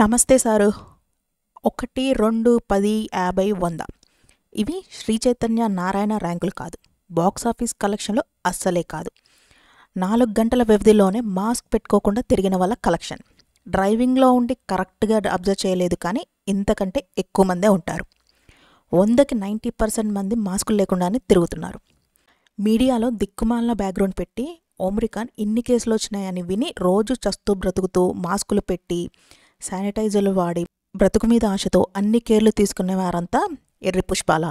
నమస్తే సారు ఒకటి రెండు పది యాభై వంద ఇవి శ్రీ చైతన్య నారాయణ ర్యాంకులు కాదు బాక్స్ ఆఫీస్ కలెక్షన్లు అస్సలే కాదు నాలుగు గంటల వ్యవధిలోనే మాస్క్ పెట్టుకోకుండా తిరిగిన వాళ్ళ కలెక్షన్ డ్రైవింగ్లో ఉండి కరెక్ట్గా అబ్జర్వ్ చేయలేదు కానీ ఇంతకంటే ఎక్కువ మందే ఉంటారు వందకి నైంటీ పర్సెంట్ మంది మాస్కులు లేకుండానే తిరుగుతున్నారు మీడియాలో దిక్కుమాలిన బ్యాక్గ్రౌండ్ పెట్టి ఓమ్రికాన్ ఇన్ని కేసులు వచ్చినాయని విని రోజు చస్తూ బ్రతుకుతూ మాస్కులు పెట్టి శానిటైజర్లు వాడి బ్రతుకు మీద ఆశతో అన్ని కేర్లు తీసుకునే వారంతా ఎర్రి పుష్పాల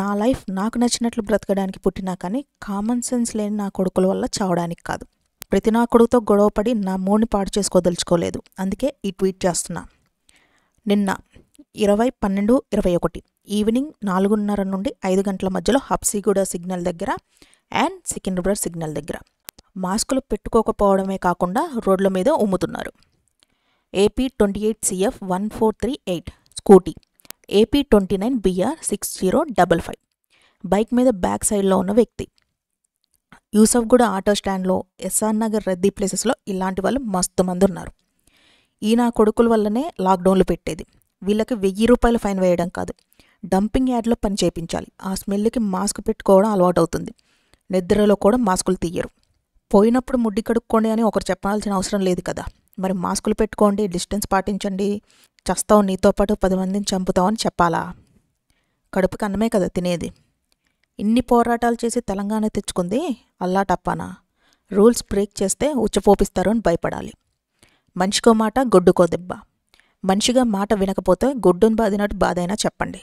నా లైఫ్ నాకు నచ్చినట్లు బ్రతకడానికి పుట్టినా కానీ కామన్ సెన్స్ లేని నా కొడుకుల వల్ల చావడానికి కాదు ప్రతి నా కొడుకుతో గొడవపడి నా మూడ్ని పాడు చేసుకోదలుచుకోలేదు అందుకే ఈ ట్వీట్ చేస్తున్నా నిన్న ఇరవై పన్నెండు ఇరవై ఒకటి ఈవినింగ్ నాలుగున్నర నుండి ఐదు గంటల మధ్యలో హబ్సిగూడ సిగ్నల్ దగ్గర అండ్ సికింద్రాబాద్ సిగ్నల్ దగ్గర మాస్కులు పెట్టుకోకపోవడమే కాకుండా రోడ్ల మీద ఉమ్ముతున్నారు AP twenty eight CF one four three eight scooty AP twenty nine BR six zero double five bike మీద బ్యాక్ సైడ్లో ఉన్న వ్యక్తి యూసఫ్గూడ ఆటో స్టాండ్లో ఎస్ఆర్ నగర్ రద్దీ ప్లేసెస్లో ఇలాంటి వాళ్ళు మస్తు మంది ఉన్నారు ఈ నా కొడుకుల వల్లనే లాక్డౌన్లు పెట్టేది వీళ్ళకి వెయ్యి రూపాయలు ఫైన్ వేయడం కాదు డంపింగ్ యార్డ్లో పని చేయించాలి ఆ స్మెల్కి మాస్క్ పెట్టుకోవడం అలవాటు అవుతుంది నిద్రలో కూడా మాస్కులు తీయరు పోయినప్పుడు ముడ్డి కడుక్కోండి అని ఒకరు చెప్పాల్సిన అవసరం లేదు కదా మరి మాస్కులు పెట్టుకోండి డిస్టెన్స్ పాటించండి చస్తావు నీతో పాటు పది మందిని చంపుతావు అని చెప్పాలా కడుపుకి అన్నమే కదా తినేది ఇన్ని పోరాటాలు చేసి తెలంగాణ తెచ్చుకుంది అల్లా టప్పానా రూల్స్ బ్రేక్ చేస్తే ఉచ్చపోపిస్తారు అని భయపడాలి మనిషికో మాట గొడ్డుకో దెబ్బ మనిషిగా మాట వినకపోతే గొడ్డును బాధినట్టు బాధైనా చెప్పండి